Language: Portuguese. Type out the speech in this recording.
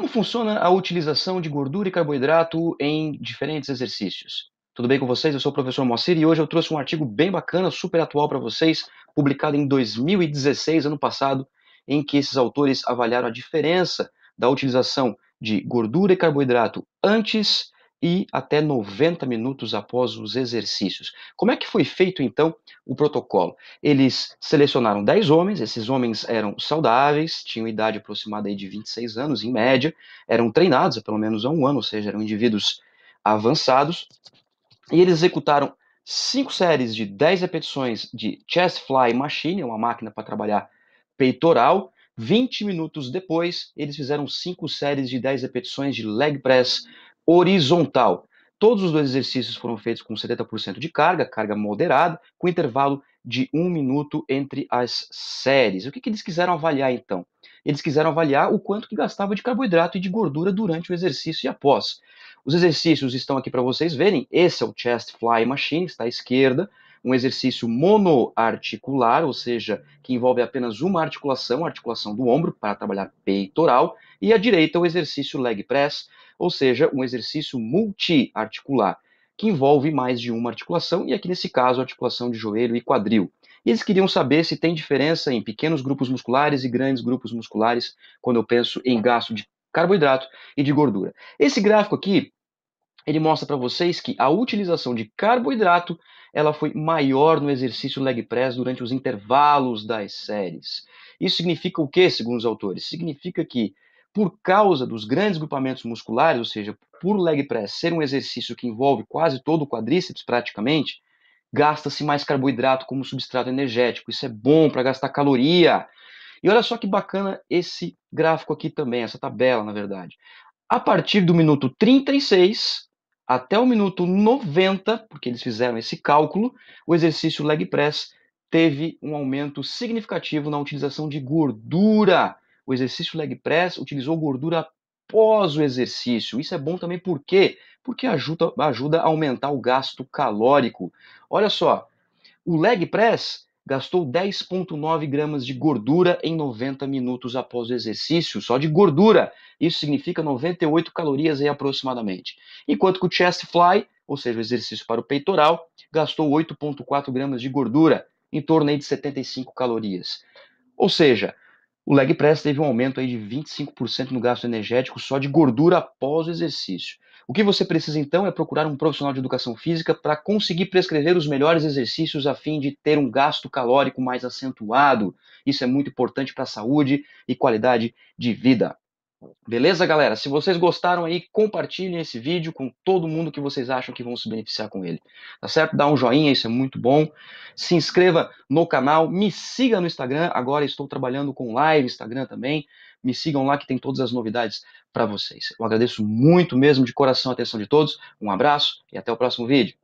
Como funciona a utilização de gordura e carboidrato em diferentes exercícios? Tudo bem com vocês? Eu sou o professor Moacir e hoje eu trouxe um artigo bem bacana, super atual para vocês, publicado em 2016, ano passado, em que esses autores avaliaram a diferença da utilização de gordura e carboidrato antes e até 90 minutos após os exercícios. Como é que foi feito então o protocolo? Eles selecionaram 10 homens, esses homens eram saudáveis, tinham idade aproximada aí de 26 anos em média, eram treinados há pelo menos há um ano, ou seja, eram indivíduos avançados, e eles executaram cinco séries de 10 repetições de chest fly machine, uma máquina para trabalhar peitoral, 20 minutos depois, eles fizeram cinco séries de 10 repetições de leg press horizontal. Todos os dois exercícios foram feitos com 70% de carga, carga moderada, com intervalo de um minuto entre as séries. O que, que eles quiseram avaliar então? Eles quiseram avaliar o quanto que gastava de carboidrato e de gordura durante o exercício e após. Os exercícios estão aqui para vocês verem. Esse é o chest fly machine, está à esquerda um exercício monoarticular, ou seja, que envolve apenas uma articulação, a articulação do ombro, para trabalhar peitoral, e à direita o exercício leg press, ou seja, um exercício multiarticular, que envolve mais de uma articulação, e aqui nesse caso, a articulação de joelho e quadril. E eles queriam saber se tem diferença em pequenos grupos musculares e grandes grupos musculares quando eu penso em gasto de carboidrato e de gordura. Esse gráfico aqui ele mostra para vocês que a utilização de carboidrato ela foi maior no exercício leg press durante os intervalos das séries. Isso significa o que, segundo os autores? Significa que, por causa dos grandes grupamentos musculares, ou seja, por leg press ser um exercício que envolve quase todo o quadríceps praticamente, gasta-se mais carboidrato como substrato energético. Isso é bom para gastar caloria. E olha só que bacana esse gráfico aqui também, essa tabela, na verdade. A partir do minuto 36, até o minuto 90, porque eles fizeram esse cálculo, o exercício leg press teve um aumento significativo na utilização de gordura. O exercício leg press utilizou gordura após o exercício. Isso é bom também por quê? Porque ajuda, ajuda a aumentar o gasto calórico. Olha só, o leg press gastou 10,9 gramas de gordura em 90 minutos após o exercício, só de gordura. Isso significa 98 calorias aí aproximadamente. Enquanto que o chest fly, ou seja, o exercício para o peitoral, gastou 8,4 gramas de gordura, em torno aí de 75 calorias. Ou seja, o leg press teve um aumento aí de 25% no gasto energético só de gordura após o exercício. O que você precisa então é procurar um profissional de educação física para conseguir prescrever os melhores exercícios a fim de ter um gasto calórico mais acentuado. Isso é muito importante para a saúde e qualidade de vida. Beleza, galera? Se vocês gostaram aí, compartilhem esse vídeo com todo mundo que vocês acham que vão se beneficiar com ele. Tá certo? Dá um joinha, isso é muito bom. Se inscreva no canal, me siga no Instagram. Agora estou trabalhando com live Instagram também. Me sigam lá que tem todas as novidades para vocês. Eu agradeço muito mesmo de coração a atenção de todos. Um abraço e até o próximo vídeo.